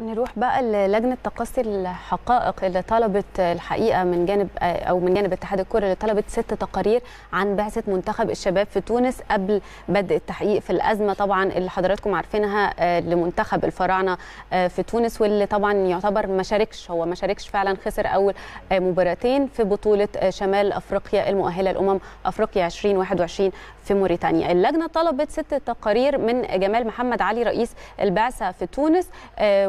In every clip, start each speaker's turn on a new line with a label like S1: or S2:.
S1: نروح بقى للجنة تقصي الحقائق اللي طلبت الحقيقة من جانب أو من جانب اتحاد الكرة اللي طلبت ست تقارير عن بعثة منتخب الشباب في تونس قبل بدء التحقيق في الأزمة طبعا اللي حضراتكم عارفينها آه، لمنتخب الفراعنة آه، في تونس واللي طبعا يعتبر ما شاركش هو ما شاركش فعلا خسر أول آه، مباراتين في بطولة شمال أفريقيا المؤهلة لأمم أفريقيا 2021 في موريتانيا اللجنة طلبت ست تقارير من جمال محمد علي رئيس البعثة في تونس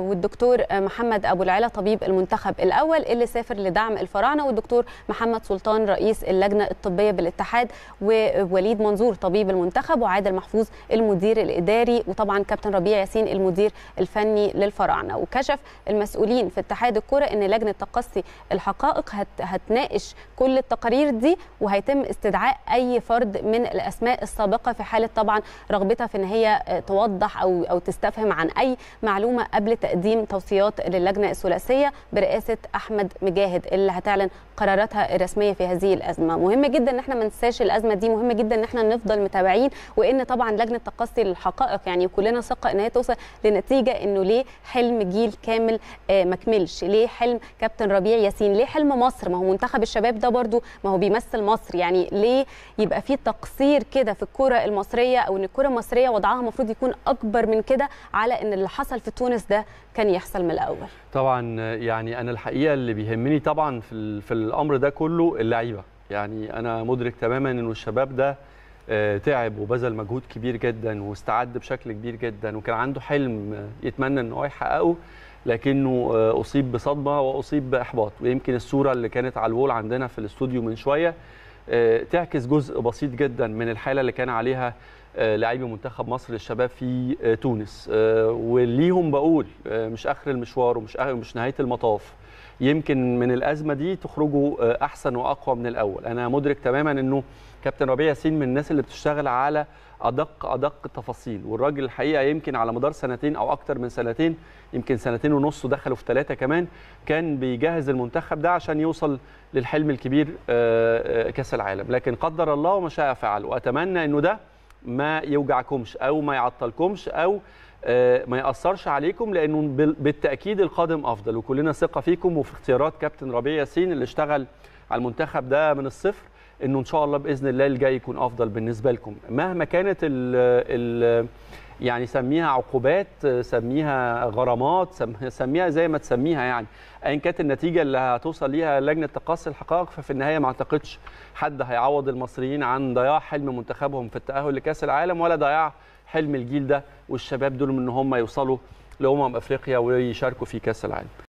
S1: والدكتور محمد ابو العلا طبيب المنتخب الاول اللي سافر لدعم الفراعنه والدكتور محمد سلطان رئيس اللجنه الطبيه بالاتحاد ووليد منظور طبيب المنتخب وعادل محفوظ المدير الاداري وطبعا كابتن ربيع ياسين المدير الفني للفراعنه وكشف المسؤولين في اتحاد الكره ان لجنه تقصي الحقائق هت هتناقش كل التقارير دي وهيتم استدعاء اي فرد من الاسماء السابقه في حاله طبعا رغبتها في ان هي توضح او او تستفهم عن اي معلومه قبل تقديم تقديم توصيات للجنة الثلاثية برئاسة أحمد مجاهد اللي هتعلن قراراتها الرسمية في هذه الأزمة مهم جدا إن احنا ما ننساش الأزمة دي مهم جدا إن احنا نفضل متابعين وإن طبعا لجنة تقصي للحقائق يعني كلنا ثقة إن هي توصل لنتيجة إنه ليه حلم جيل كامل آه، ما كملش ليه حلم كابتن ربيع ياسين ليه حلم مصر ما هو منتخب الشباب ده برضو ما هو بيمثل مصر يعني ليه يبقى في تقصير كده في الكرة المصرية أو إن الكرة المصرية وضعها المفروض يكون أكبر من كده على إن اللي حصل في تونس ده كان يحصل من الاول
S2: طبعا يعني انا الحقيقه اللي بيهمني طبعا في في الامر ده كله اللعيبه يعني انا مدرك تماما انه الشباب ده آه، تعب وبذل مجهود كبير جدا واستعد بشكل كبير جدا وكان عنده حلم يتمنى ان هو يحققه لكنه آه، اصيب بصدمه واصيب باحباط ويمكن الصوره اللي كانت على الوول عندنا في الاستوديو من شويه آه، تعكس جزء بسيط جدا من الحاله اللي كان عليها آه، لاعبي منتخب مصر للشباب في آه، تونس آه، وليهم بقول مش اخر المشوار ومش مش نهايه المطاف يمكن من الازمه دي تخرجوا احسن واقوى من الاول انا مدرك تماما انه كابتن ربيع ياسين من الناس اللي بتشتغل على ادق ادق التفاصيل والراجل الحقيقه يمكن على مدار سنتين او اكتر من سنتين يمكن سنتين ونص ودخلوا في ثلاثه كمان كان بيجهز المنتخب ده عشان يوصل للحلم الكبير كاس العالم لكن قدر الله وما شاء فعل واتمنى انه ده ما يوجعكمش او ما يعطلكمش او آه، ما ياثرش عليكم لانه بالتاكيد القادم افضل وكلنا ثقه فيكم وفي اختيارات كابتن ربيع ياسين اللي اشتغل على المنتخب ده من الصفر انه ان شاء الله باذن الله الجاي يكون افضل بالنسبه لكم مهما كانت ال ال يعني سميها عقوبات سميها غرامات سميها زي ما تسميها يعني ايا كانت النتيجه اللي هتوصل ليها لجنه تقصي الحقائق ففي النهايه ما اعتقدش حد هيعوض المصريين عن ضياع حلم منتخبهم في التاهل لكاس العالم ولا ضياع حلم الجيل ده والشباب دول من ان هم يوصلوا لامم افريقيا ويشاركوا في كاس العالم